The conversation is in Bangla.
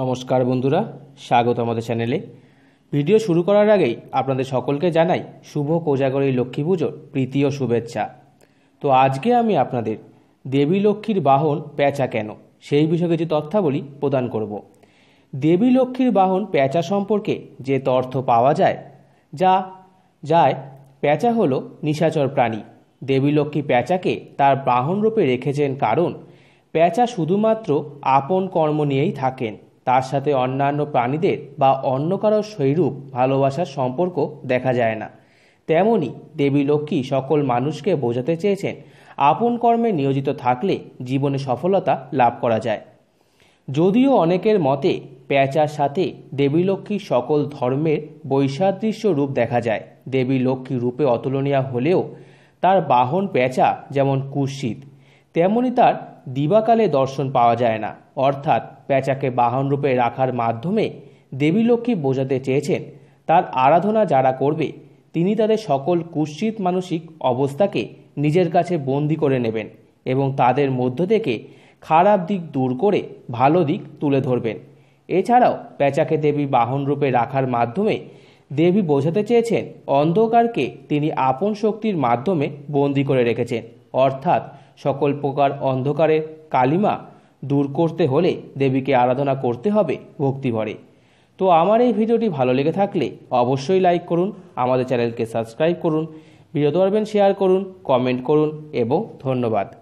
নমস্কার বন্ধুরা স্বাগত আমাদের চ্যানেলে ভিডিও শুরু করার আগেই আপনাদের সকলকে জানাই শুভ কোজাগরী লক্ষ্মী পুজোর প্রীতি ও শুভেচ্ছা তো আজকে আমি আপনাদের দেবী লক্ষ্মীর বাহন প্যাঁচা কেন সেই বিষয়ে কিছু তথ্যাবলী প্রদান করব দেবী লক্ষ্মীর বাহন প্যাঁচা সম্পর্কে যে তথ্য পাওয়া যায় যা যায় প্যাঁচা হলো নিশাচর প্রাণী দেবী লক্ষ্মী প্যাঁচাকে তার বাহন রূপে রেখেছেন কারণ প্যাঁচা শুধুমাত্র আপন কর্ম নিয়েই থাকেন তার সাথে অন্যান্য প্রাণীদের বা অন্য কারো সৈরূপ ভালোবাসার সম্পর্ক দেখা যায় না তেমনি দেবী লক্ষ্মী সকল মানুষকে বোঝাতে চেয়েছেন আপন কর্মে নিয়োজিত থাকলে জীবনে সফলতা লাভ করা যায় যদিও অনেকের মতে প্যাঁচার সাথে দেবী লক্ষ্মী সকল ধর্মের বৈসাদৃশ্য রূপ দেখা যায় দেবী লক্ষ্মী রূপে অতুলনীয় হলেও তার বাহন প্যাঁচা যেমন কুশিত তেমনি তার দিবাকালে দর্শন পাওয়া যায় না অর্থাৎ প্যাঁচাকে বাহন রূপে রাখার মাধ্যমে দেবী লক্ষ্মী বোঝাতে চেয়েছেন তার আরাধনা যারা করবে তিনি তাদের সকল কুশ্চিত মানসিক অবস্থাকে নিজের কাছে বন্দি করে নেবেন এবং তাদের মধ্য থেকে খারাপ দিক দূর করে ভালো দিক তুলে ধরবেন এছাড়াও প্যাঁচাকে দেবী বাহন রূপে রাখার মাধ্যমে দেবী বোঝাতে চেয়েছেন অন্ধকারকে তিনি আপন শক্তির মাধ্যমে বন্দি করে রেখেছেন অর্থাৎ সকল প্রকার অন্ধকারের কালিমা দূর করতে হলে দেবীকে আরাধনা করতে হবে ভক্তিভরে তো আমার এই ভিডিওটি ভালো লেগে থাকলে অবশ্যই লাইক করুন আমাদের চ্যানেলকে সাবস্ক্রাইব করুন ভিডিও পারবেন শেয়ার করুন কমেন্ট করুন এবং ধন্যবাদ